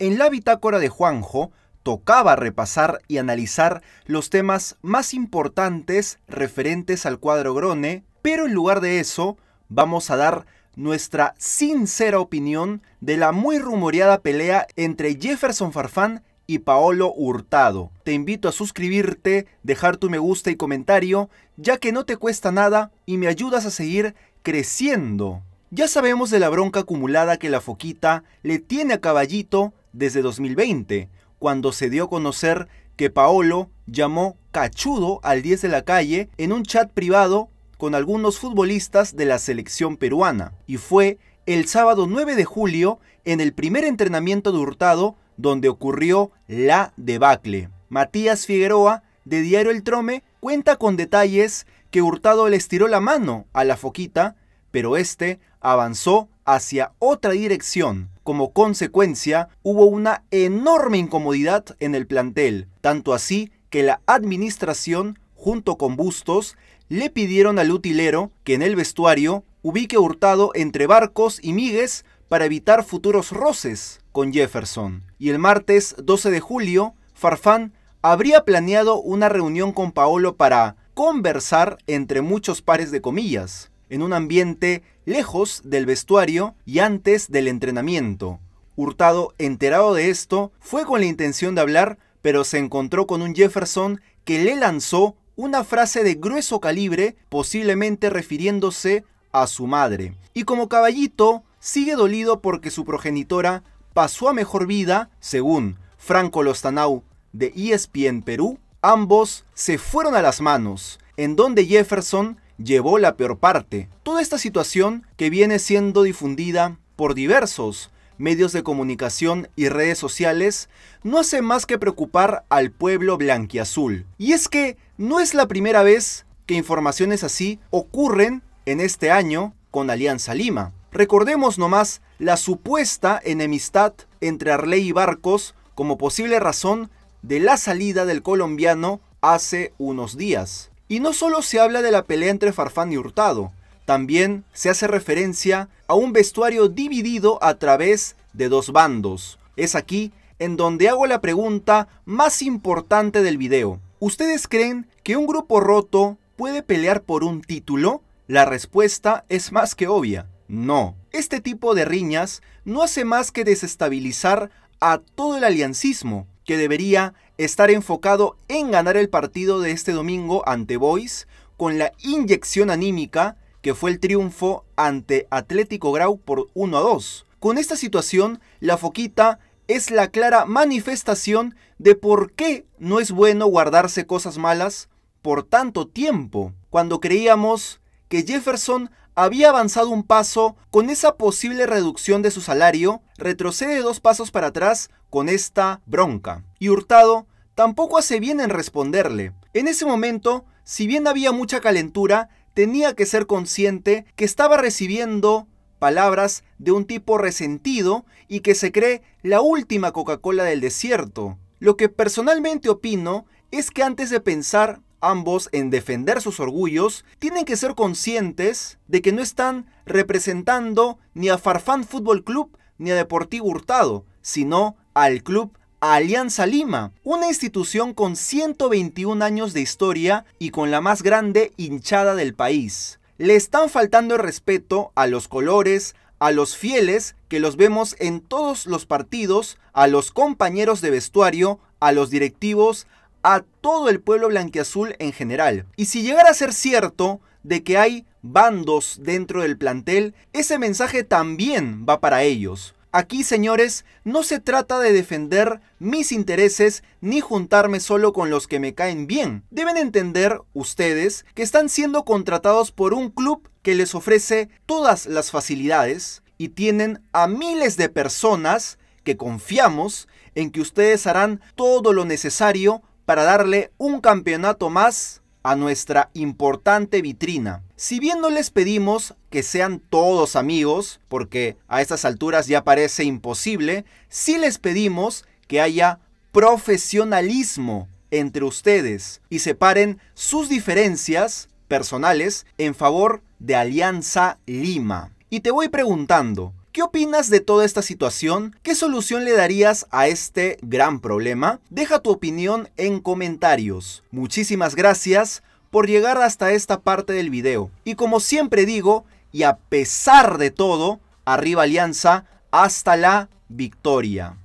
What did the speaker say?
En la bitácora de Juanjo tocaba repasar y analizar los temas más importantes referentes al cuadro Grone, pero en lugar de eso vamos a dar nuestra sincera opinión de la muy rumoreada pelea entre Jefferson Farfán y Paolo Hurtado. Te invito a suscribirte, dejar tu me gusta y comentario, ya que no te cuesta nada y me ayudas a seguir creciendo. Ya sabemos de la bronca acumulada que la Foquita le tiene a Caballito desde 2020, cuando se dio a conocer que Paolo llamó cachudo al 10 de la calle en un chat privado con algunos futbolistas de la selección peruana. Y fue el sábado 9 de julio en el primer entrenamiento de Hurtado donde ocurrió la debacle. Matías Figueroa, de Diario El Trome, cuenta con detalles que Hurtado les tiró la mano a la foquita, pero este avanzó hacia otra dirección. Como consecuencia, hubo una enorme incomodidad en el plantel, tanto así que la administración, junto con Bustos, le pidieron al utilero que en el vestuario ubique Hurtado entre Barcos y Migues para evitar futuros roces con Jefferson. Y el martes 12 de julio, Farfán habría planeado una reunión con Paolo para conversar entre muchos pares de comillas, en un ambiente lejos del vestuario y antes del entrenamiento. Hurtado, enterado de esto, fue con la intención de hablar, pero se encontró con un Jefferson que le lanzó una frase de grueso calibre, posiblemente refiriéndose a su madre. Y como caballito, sigue dolido porque su progenitora pasó a mejor vida, según Franco Lostanau de ESPN Perú, ambos se fueron a las manos, en donde Jefferson llevó la peor parte. Toda esta situación que viene siendo difundida por diversos medios de comunicación y redes sociales no hace más que preocupar al pueblo blanquiazul. Y es que no es la primera vez que informaciones así ocurren en este año con Alianza Lima. Recordemos nomás la supuesta enemistad entre Arley y Barcos como posible razón de la salida del colombiano hace unos días. Y no solo se habla de la pelea entre Farfán y Hurtado, también se hace referencia a un vestuario dividido a través de dos bandos. Es aquí en donde hago la pregunta más importante del video. ¿Ustedes creen que un grupo roto puede pelear por un título? La respuesta es más que obvia, no. Este tipo de riñas no hace más que desestabilizar a todo el aliancismo, que debería estar enfocado en ganar el partido de este domingo ante Boys con la inyección anímica que fue el triunfo ante Atlético Grau por 1 a 2. Con esta situación, la Foquita es la clara manifestación de por qué no es bueno guardarse cosas malas por tanto tiempo, cuando creíamos que Jefferson había avanzado un paso con esa posible reducción de su salario retrocede dos pasos para atrás con esta bronca. Y Hurtado tampoco hace bien en responderle. En ese momento, si bien había mucha calentura, tenía que ser consciente que estaba recibiendo palabras de un tipo resentido y que se cree la última Coca-Cola del desierto. Lo que personalmente opino es que antes de pensar ambos en defender sus orgullos, tienen que ser conscientes de que no están representando ni a Farfán Fútbol Club ni a Deportivo Hurtado, sino al club Alianza Lima, una institución con 121 años de historia y con la más grande hinchada del país. Le están faltando el respeto a los colores, a los fieles que los vemos en todos los partidos, a los compañeros de vestuario, a los directivos, a todo el pueblo blanquiazul en general. Y si llegara a ser cierto de que hay bandos dentro del plantel, ese mensaje también va para ellos. Aquí, señores, no se trata de defender mis intereses ni juntarme solo con los que me caen bien. Deben entender ustedes que están siendo contratados por un club que les ofrece todas las facilidades y tienen a miles de personas que confiamos en que ustedes harán todo lo necesario para darle un campeonato más a nuestra importante vitrina. Si bien no les pedimos que sean todos amigos, porque a estas alturas ya parece imposible, sí les pedimos que haya profesionalismo entre ustedes y separen sus diferencias personales en favor de Alianza Lima. Y te voy preguntando, ¿Qué opinas de toda esta situación? ¿Qué solución le darías a este gran problema? Deja tu opinión en comentarios. Muchísimas gracias por llegar hasta esta parte del video. Y como siempre digo, y a pesar de todo, arriba Alianza hasta la victoria.